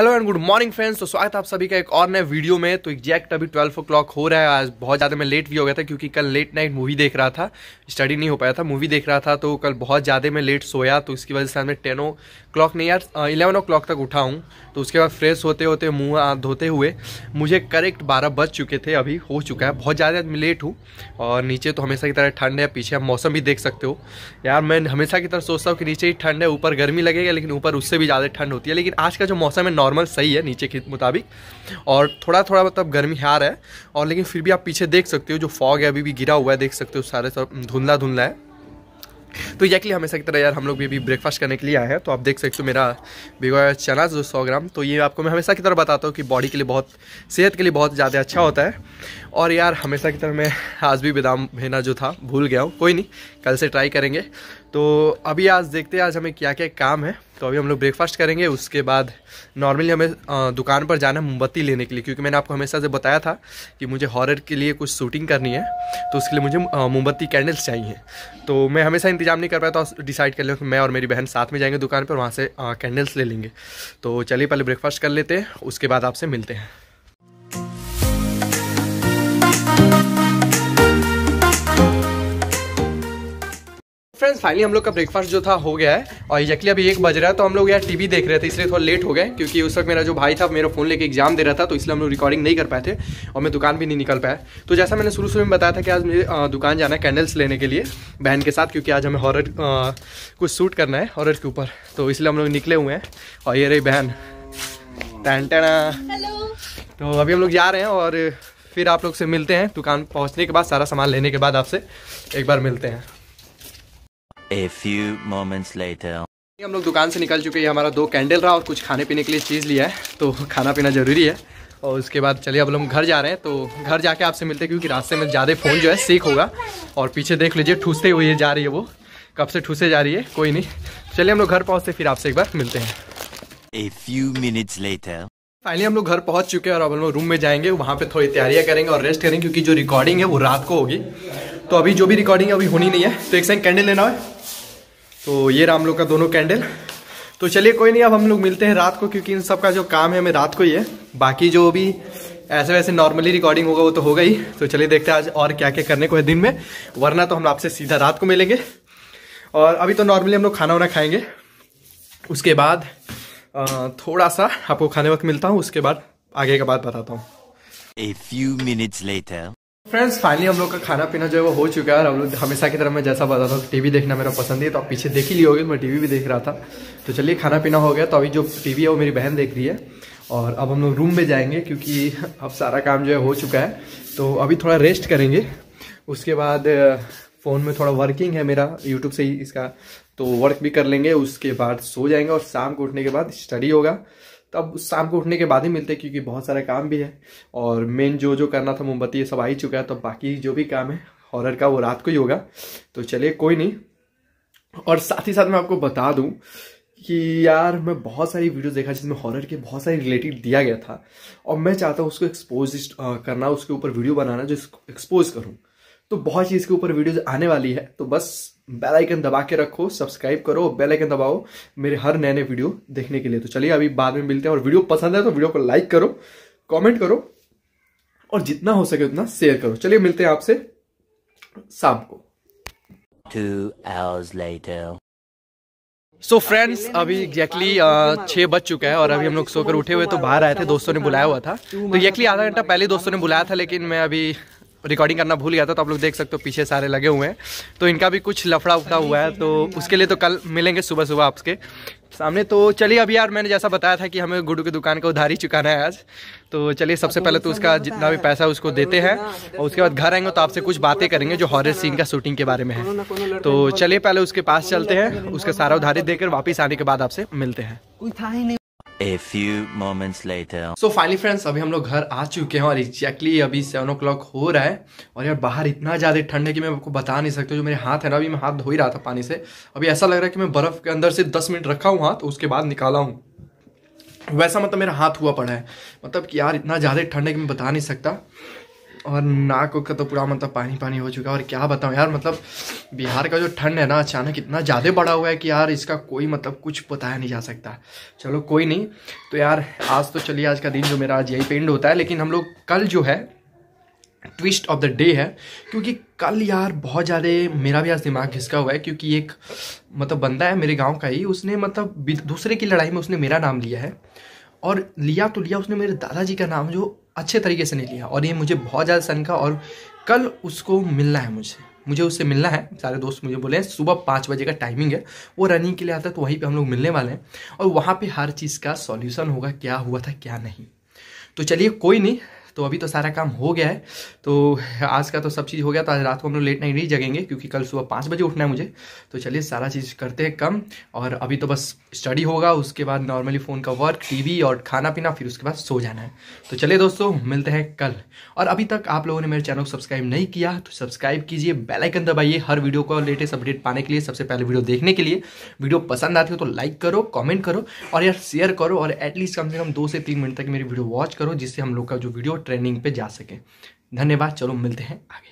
Hello and good morning friends तो स्वागत है आप सभी का एक और नए वीडियो में तो एग्जैक्ट अभी ट्वेल्व ओ क्लॉक हो रहा है आज बहुत ज़्यादा मैं लेट भी हो गया था क्योंकि कल लेट नाइट मूवी देख रहा था स्टडी नहीं हो पाया था मूवी देख रहा था तो कल बहुत ज़्यादा मैं लेट सोया तो इसकी वजह से मैं टेन ओ क्लॉक नहीं यार इलेवन ओ क्लॉक तक उठा हूँ तो उसके बाद फ्रेश होते होते मुँह धोते हुए मुझे करेक्ट बारह बज चुके थे अभी हो चुका है बहुत ज़्यादा मैं लेट हूँ और नीचे तो हमेशा की तरह ठंड है पीछे आप मौसम भी देख सकते हो यार मैं हमेशा की तरह सोचता हूँ कि नीचे ही ठंड है ऊपर गर्मी लगेगा लेकिन ऊपर उससे भी ज़्यादा ठंड होती है लेकिन आज का जो मौसम है नॉर्मल सही है नीचे के मुताबिक और थोड़ा थोड़ा मतलब गर्मी आ रहा है और लेकिन फिर भी आप पीछे देख सकते हो जो फॉग है अभी भी गिरा हुआ है देख सकते हो सारे सब धुंधला धुंधला है तो एक्जैक्टली हमेशा की तरह यार हम लोग भी अभी ब्रेकफास्ट करने के लिए आए हैं तो आप देख सकते हो मेरा भिगोया चना जो सौ ग्राम तो ये आपको मैं हमेशा की तरह बताता हूँ कि बॉडी के लिए बहुत सेहत के लिए बहुत ज़्यादा अच्छा होता है और यार हमेशा की तरह मैं आज भी बदाम भेना जो था भूल गया हूँ कोई नहीं कल से ट्राई करेंगे तो अभी आज देखते हैं आज हमें क्या क्या काम है तो अभी हम लोग ब्रेकफास्ट करेंगे उसके बाद नॉर्मली हमें दुकान पर जाना मोमबत्ती लेने के लिए क्योंकि मैंने आपको हमेशा से बताया था कि मुझे हॉरर के लिए कुछ शूटिंग करनी है तो उसके लिए मुझे मोमबत्ती कैंडल्स चाहिए तो मैं हमेशा इंतजाम नहीं कर पाया तो डिसाइड कर लें कि मैं और मेरी बहन साथ में जाएंगे दुकान पर वहाँ से कैंडल्स ले लेंगे तो चलिए पहले ब्रेकफास्ट कर लेते हैं उसके बाद आपसे मिलते हैं फ्रेंड्स फाइनली हम लोग का ब्रेकफास्ट जो था हो गया है और एक्जैक्टली अभी एक बज रहा है तो हम लोग यार टीवी देख रहे थे इसलिए थोड़ा लेट हो गए क्योंकि उस वक्त मेरा जो भाई था मेरा फ़ोन लेके एग्जाम दे रहा था तो इसलिए हम लोग रिकॉर्डिंग नहीं कर पाए थे और मैं दुकान भी नहीं निकल पाया तो जैसा मैंने शुरू शुरू में बताया था कि आज मुझे दुकान जाना है कैंडल्स लेने के लिए बहन के साथ क्योंकि आज हमें हॉर कुछ शूट करना है हॉर के ऊपर तो इसलिए हम लोग निकले हुए हैं और ये रही बहन टैंटना तो अभी हम लोग जा रहे हैं और फिर आप लोग से मिलते हैं दुकान पहुँचने के बाद सारा सामान लेने के बाद आपसे एक बार मिलते हैं A few moments later. हम लोग दुकान से निकल चुके हैं हमारा दो कैंडल रहा और कुछ खाने पीने के लिए चीज़ लिया है तो खाना पीना ज़रूरी है और उसके बाद चलिए अब हम घर जा रहे हैं तो घर जाके आपसे मिलते हैं क्योंकि रास्ते में ज़्यादा फ़ोन जो है सीख होगा और पीछे देख लीजिए ठूसते हुए जा रही है वो कब से ठूसे जा रही है कोई नहीं चलिए हम लोग घर पहुँचते फिर आपसे एक बार मिलते हैं a few minutes later. Finally हम लोग घर पहुंच चुके हैं और अब हम लोग रूम में जाएंगे वहाँ पे थोड़ी तैयारियां करेंगे और रेस्ट करेंगे क्योंकि जो रिकॉर्डिंग है वो रात को होगी तो अभी जो भी रिकॉर्डिंग है अभी होनी नहीं है तो एक सेकंड कैंडल लेना है तो ये राम लोग का दोनों कैंडल तो चलिए कोई नहीं अब हम लोग मिलते हैं रात को क्योंकि इन सब का जो काम है हमें रात को ही है बाकी जो भी ऐसे वैसे नॉर्मली रिकॉर्डिंग होगा वो तो होगा ही तो चलिए देखते हैं आज और क्या क्या करने को है दिन में वरना तो हम आपसे सीधा रात को मिलेंगे और अभी तो नॉर्मली हम लोग खाना वाना खाएंगे उसके बाद थोड़ा सा आपको खाने वक्त मिलता हूँ उसके बाद आगे का बात बताता हूँ फ्रेंड्स फाइनली हम लोग का खाना पीना जो है वो हो चुका है और हम लोग हमेशा की तरह मैं जैसा बता रहा हूँ टीवी देखना मेरा पसंद है तो आप पीछे देख ही लिया होगी मैं टीवी भी देख रहा था तो चलिए खाना पीना हो गया तो अभी जो टीवी है वो मेरी बहन देख रही है और अब हम लोग रूम में जाएंगे क्योंकि अब सारा काम जो है हो चुका है तो अभी थोड़ा रेस्ट करेंगे उसके बाद फ़ोन में थोड़ा वर्किंग है मेरा यूट्यूब से ही इसका तो वर्क भी कर लेंगे उसके बाद सो जाएंगे और शाम को उठने के बाद स्टडी होगा तो अब शाम को उठने के बाद ही मिलते हैं क्योंकि बहुत सारे काम भी है और मेन जो जो करना था मोमबत्ती ये सब आ ही चुका है तो बाकी जो भी काम है हॉरर का वो रात को ही होगा तो चलिए कोई नहीं और साथ ही साथ मैं आपको बता दूँ कि यार मैं बहुत सारी वीडियोस देखा जिसमें हॉरर के बहुत सारे रिलेटेड दिया गया था और मैं चाहता हूँ उसको एक्सपोज करना उसके ऊपर वीडियो बनाना जो एक्सपोज करूँ तो बहुत चीज़ के ऊपर वीडियोज आने वाली है तो बस बेल आइकन दबा के रखो सब्सक्राइब करो बेल आइकन दबाओ मेरे हर नए नए वीडियो देखने के लिए तो चलिए अभी बाद में मिलते हैं और वीडियो पसंद है तो वीडियो को लाइक करो कमेंट करो और जितना हो सके उतना शेयर करो चलिए मिलते हैं आपसे शाम को Two hours later. So so friends अभी एग्जैक्टली छः बज चुका है और अभी हम लोग सोकर उठे हुए तो बाहर आए थे दोस्तों ने बुलाया हुआ था तो एक्जैक्टली आधा घंटा पहले दोस्तों ने बुलाया था लेकिन मैं अभी रिकॉर्डिंग करना भूल गया था तो आप लोग देख सकते हो पीछे सारे लगे हुए हैं तो इनका भी कुछ लफड़ा उफड़ा हुआ है तो उसके लिए तो कल मिलेंगे सुबह सुबह आपके सामने तो चलिए अभी यार मैंने जैसा बताया था कि हमें गुडू की दुकान का उधारी चुकाना है आज तो चलिए सबसे हाँ, तो पहले तो उसका जितना भी पैसा उसको देते हैं हाँ, और उसके बाद घर आएंगे तो आपसे कुछ बातें करेंगे जो हॉरर सीन का शूटिंग के बारे में है तो चलिए पहले उसके पास चलते हैं उसका सारा उधारी देकर वापिस आने के बाद आपसे मिलते हैं A few moments later. So finally friends अभी हम लोग घर आ चुके हैं और एग्जैक्टली exactly अभी सेवन ओ हो रहा है और यार बाहर इतना ज़्यादा ठंड है कि मैं आपको बता नहीं सकता जो मेरे हाथ है ना अभी मैं हाथ धो ही रहा था पानी से अभी ऐसा लग रहा है कि मैं बर्फ़ के अंदर से दस मिनट रखा हूँ हाथ उसके बाद निकाला हूँ वैसा मतलब मेरा हाथ हुआ पड़ा है मतलब कि यार इतना ज़्यादा ठंड है कि मैं बता नहीं सकता और नाक का तो पूरा मतलब पानी पानी हो चुका है और क्या बताऊँ यार मतलब बिहार का जो ठंड है ना अचानक इतना ज़्यादा बड़ा हुआ है कि यार इसका कोई मतलब कुछ बताया नहीं जा सकता चलो कोई नहीं तो यार आज तो चलिए आज का दिन जो मेरा आज यही पेंड होता है लेकिन हम लोग कल जो है ट्विस्ट ऑफ द डे है क्योंकि कल यार बहुत ज़्यादा मेरा भी आज दिमाग घिसका हुआ है क्योंकि एक मतलब बंदा है मेरे गांव का ही उसने मतलब दूसरे की लड़ाई में उसने मेरा नाम लिया है और लिया तो लिया उसने मेरे दादाजी का नाम जो अच्छे तरीके से नहीं लिया और ये मुझे बहुत ज़्यादा सनका और कल उसको मिलना है मुझे मुझे उससे मिलना है सारे दोस्त मुझे बोले हैं सुबह पाँच बजे का टाइमिंग है वो रनिंग के लिए आता है तो वहीं पे हम लोग मिलने वाले हैं और वहाँ पे हर चीज़ का सॉल्यूशन होगा क्या हुआ था क्या नहीं तो चलिए कोई नहीं तो अभी तो सारा काम हो गया है तो आज का तो सब चीज़ हो गया तो आज रात को हम लोग लेट नहीं जगेंगे क्योंकि कल सुबह पाँच बजे उठना है मुझे तो चलिए सारा चीज़ करते हैं कम और अभी तो बस स्टडी होगा उसके बाद नॉर्मली फ़ोन का वर्क टीवी और खाना पीना फिर उसके बाद सो जाना है तो चलिए दोस्तों मिलते हैं कल और अभी तक आप लोगों ने मेरे चैनल को सब्सक्राइब नहीं किया तो सब्सक्राइब कीजिए बेलाइकन दबाइए हर वीडियो को लेटेस्ट अपडेट पाने के लिए सबसे पहले वीडियो देखने के लिए वीडियो पसंद आती हो तो लाइक करो कॉमेंट करो और यार शेयर करो और एटलीस्ट कम से कम दो से तीन मिनट तक मेरी वीडियो वॉच करो जिससे हम लोग का जो वीडियो ट्रेनिंग पे जा सकें धन्यवाद चलो मिलते हैं आगे